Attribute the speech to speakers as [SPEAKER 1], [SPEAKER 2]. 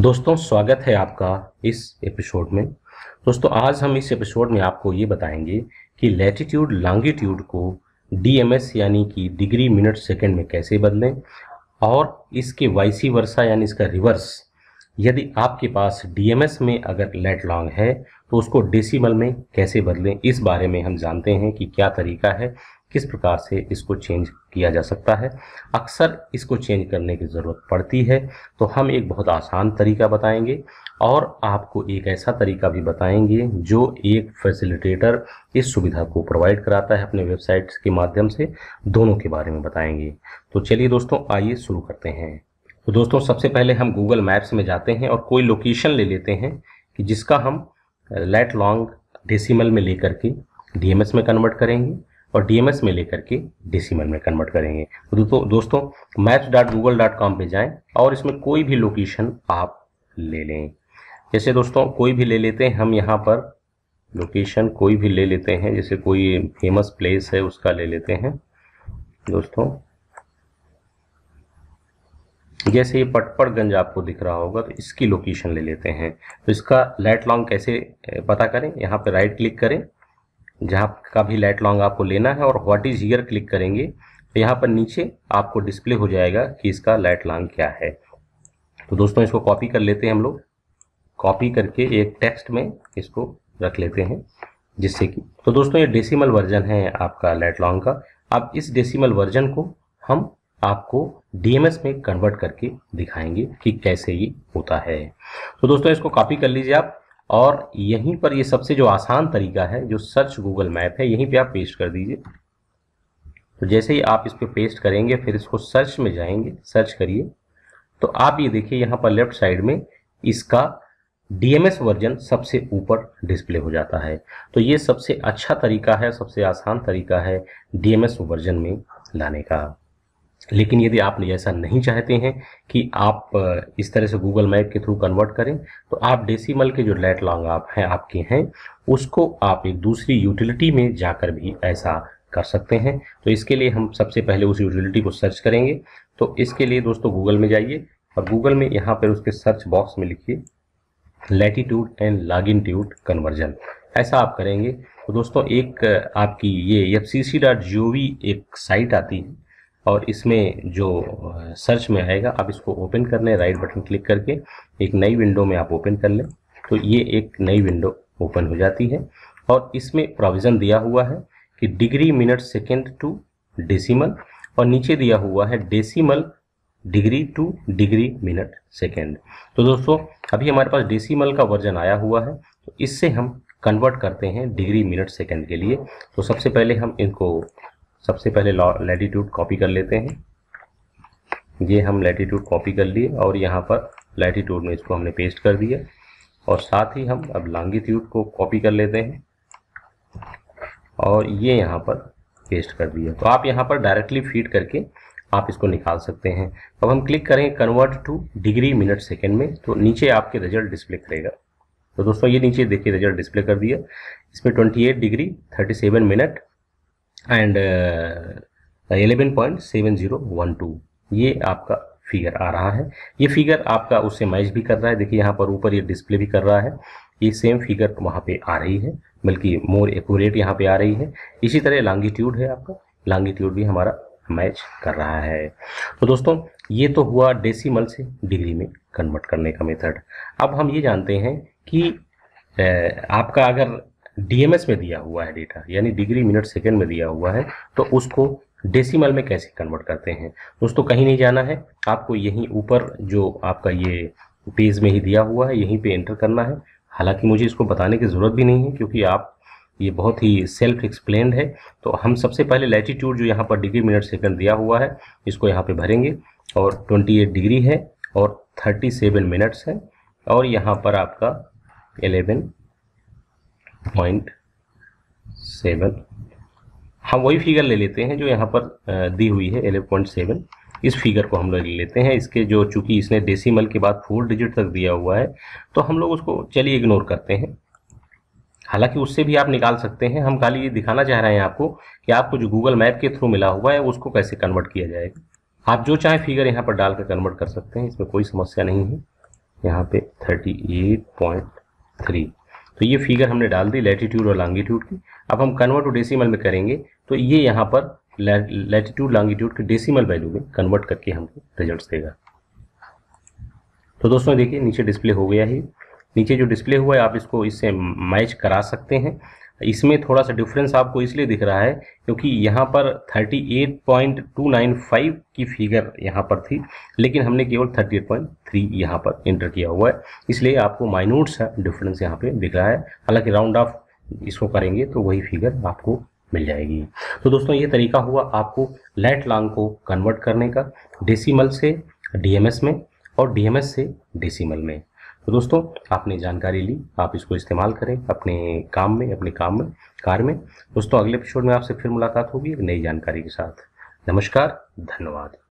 [SPEAKER 1] दोस्तों स्वागत है आपका इस एपिसोड में दोस्तों आज हम इस एपिसोड में आपको ये बताएंगे कि लैटिट्यूड लॉन्गिट्यूड को डीएमएस यानी कि डिग्री मिनट सेकंड में कैसे बदलें और इसके वाइसी वर्षा यानी इसका रिवर्स यदि आपके पास डीएमएस में अगर लेट लॉन्ग है तो उसको डेसिमल में कैसे बदलें इस बारे में हम जानते हैं कि क्या तरीका है किस प्रकार से इसको चेंज किया जा सकता है अक्सर इसको चेंज करने की ज़रूरत पड़ती है तो हम एक बहुत आसान तरीका बताएंगे और आपको एक ऐसा तरीका भी बताएंगे जो एक फैसिलिटेटर इस सुविधा को प्रोवाइड कराता है अपने वेबसाइट्स के माध्यम से दोनों के बारे में बताएंगे तो चलिए दोस्तों आइए शुरू करते हैं तो दोस्तों सबसे पहले हम गूगल मैप्स में जाते हैं और कोई लोकेशन ले लेते हैं कि जिसका हम लेट लॉन्ग डेसीमल में लेकर के डी में कन्वर्ट करेंगे और डीएमएस में लेकर के डेसिमल में कन्वर्ट करेंगे तो दोस्तों maps dot Google dot com पर जाएँ और इसमें कोई भी लोकेशन आप ले लें जैसे दोस्तों कोई भी ले लेते हैं हम यहाँ पर लोकेशन कोई भी ले लेते हैं जैसे कोई फेमस प्लेस है उसका ले लेते हैं दोस्तों जैसे ये पटपड़गंज आपको दिख रहा होगा तो इसकी लोकेशन ले लेते हैं तो इसका लाइट लॉन्ग कैसे पता करें यहाँ पे राइट क्लिक करें जहाँ का भी लाइट लॉन्ग आपको लेना है और व्हाट इज़ हियर क्लिक करेंगे तो यहाँ पर नीचे आपको डिस्प्ले हो जाएगा कि इसका लाइट लॉन्ग क्या है तो दोस्तों इसको कॉपी कर लेते हैं हम लोग कॉपी करके एक टेक्स्ट में इसको रख लेते हैं जिससे कि तो दोस्तों ये डेसिमल वर्जन है आपका लाइट लॉन्ग का अब इस डेसिमल वर्जन को हम आपको डीएमएस में कन्वर्ट करके दिखाएंगे कि कैसे ये होता है तो दोस्तों इसको कॉपी कर लीजिए आप और यहीं पर ये सबसे जो आसान तरीका है जो सर्च गूगल मैप है यहीं पे आप पेस्ट कर दीजिए तो जैसे ही आप इस पर पे पेस्ट करेंगे फिर इसको सर्च में जाएंगे सर्च करिए तो आप ये देखिए यहाँ पर लेफ्ट साइड में इसका डीएमएस वर्जन सबसे ऊपर डिस्प्ले हो जाता है तो ये सबसे अच्छा तरीका है सबसे आसान तरीका है डीएमएस वर्जन में लाने का लेकिन यदि आप ऐसा नहीं चाहते हैं कि आप इस तरह से गूगल मैप के थ्रू कन्वर्ट करें तो आप डेसिमल के जो लेट लॉन्ग आप हैं आपके हैं उसको आप एक दूसरी यूटिलिटी में जाकर भी ऐसा कर सकते हैं तो इसके लिए हम सबसे पहले उस यूटिलिटी को सर्च करेंगे तो इसके लिए दोस्तों गूगल में जाइए और गूगल में यहाँ पर उसके सर्च बॉक्स में लिखिए लैटीट्यूड एंड ट्यूड कन्वर्जन ऐसा आप करेंगे तो दोस्तों एक आपकी ये एफ एक साइट आती है और इसमें जो सर्च में आएगा आप इसको ओपन कर लें राइट बटन क्लिक करके एक नई विंडो में आप ओपन कर लें तो ये एक नई विंडो ओपन हो जाती है और इसमें प्रोविज़न दिया हुआ है कि degree minute second to decimal और नीचे दिया हुआ है decimal degree to degree minute second तो दोस्तों अभी हमारे पास डेसीमल का वर्जन आया हुआ है तो इससे हम कन्वर्ट करते हैं डिग्री मिनट सेकेंड के लिए तो सबसे पहले हम इनको सबसे पहले लैटीट्यूड कॉपी कर लेते हैं ये हम लैटीट्यूड कॉपी कर लिए और यहाँ पर लैटीट्यूड में इसको हमने पेस्ट कर दिया और साथ ही हम अब लॉन्गिट्यूड को कॉपी कर लेते हैं और ये यहाँ पर पेस्ट कर दिया तो आप यहाँ पर डायरेक्टली फीड करके आप इसको निकाल सकते हैं अब हम क्लिक करें convert to degree minute second में तो नीचे आपके रिजल्ट डिस्प्ले करेगा तो दोस्तों ये नीचे देखिए रिजल्ट डिस्प्ले कर दिया इसमें 28 degree 37 minute and eleven point seven zero one two ये आपका फिगर आ रहा है ये फिगर आपका उससे मैच भी कर रहा है देखिए यहाँ पर ऊपर ये डिस्प्ले भी कर रहा है ये सेम फिगर वहाँ पे आ रही है बल्कि मोर एक्यूरेट यहाँ पे आ रही है इसी तरह लॉन्गिट्यूड है आपका लॉन्गिट्यूड भी हमारा मैच कर रहा है तो दोस्तों ये तो हुआ डेसीमल से डिग्री में कन्वर्ट करने का मेथड अब हम ये जानते हैं कि uh, आपका अगर डीएमएस में दिया हुआ है डेटा यानी डिग्री मिनट सेकेंड में दिया हुआ है तो उसको डेसिमल में कैसे कन्वर्ट करते हैं दोस्तों कहीं नहीं जाना है आपको यहीं ऊपर जो आपका ये पेज में ही दिया हुआ है यहीं पे एंटर करना है हालांकि मुझे इसको बताने की ज़रूरत भी नहीं है क्योंकि आप ये बहुत ही सेल्फ एक्सप्लेंड है तो हम सबसे पहले लैटीट्यूड जो यहाँ पर डिग्री मिनट सेकंड दिया हुआ है इसको यहाँ पे भरेंगे और 28 डिग्री है और 37 मिनट्स है और यहाँ पर आपका एलेवन पॉइंट सेवन हम वही फिगर ले लेते हैं जो यहाँ पर दी हुई है एलेवन पॉइंट सेवन इस फिगर को हम लोग ले लेते हैं इसके जो चूंकि इसने डेसिमल के बाद फोर डिजिट तक दिया हुआ है तो हम लोग उसको चलिए इग्नोर करते हैं हालांकि उससे भी आप निकाल सकते हैं हम खाली ये दिखाना चाह रहे हैं आपको कि आपको जो गूगल मैप के थ्रू मिला हुआ है उसको कैसे कन्वर्ट किया जाएगा आप जो चाहें फिगर यहाँ पर डालकर कन्वर्ट कर सकते हैं इसमें कोई समस्या नहीं है यहाँ पे थर्टी एट पॉइंट थ्री तो ये फिगर हमने डाल दी लेटीट्यूड और लॉन्गिट्यूड की अब हम कन्वर्ट टू डेसीमल में करेंगे तो ये यहाँ पर लेटीट्यूड लॉन्गिट्यूड के डेसीमल वैल्यू में कन्वर्ट करके हमको रिजल्ट देगा तो दोस्तों देखिए नीचे डिस्प्ले हो गया है नीचे जो डिस्प्ले हुआ है आप इसको इससे मैच करा सकते हैं इसमें थोड़ा सा डिफरेंस आपको इसलिए दिख रहा है क्योंकि यहाँ पर 38.295 की फिगर यहाँ पर थी लेकिन हमने केवल 38.3 यहाँ पर इंटर किया हुआ है इसलिए आपको माइनूट सा डिफरेंस यहाँ पे दिख रहा है हालांकि राउंड ऑफ इसको करेंगे तो वही फिगर आपको मिल जाएगी तो दोस्तों ये तरीका हुआ आपको लेट लॉन्ग को कन्वर्ट करने का डेसीमल से डी में और डी से डेसीमल में तो दोस्तों आपने जानकारी ली आप इसको इस्तेमाल करें अपने काम में अपने काम में कार में दोस्तों अगले एपिसोड में आपसे फिर मुलाकात होगी एक नई जानकारी के साथ नमस्कार धन्यवाद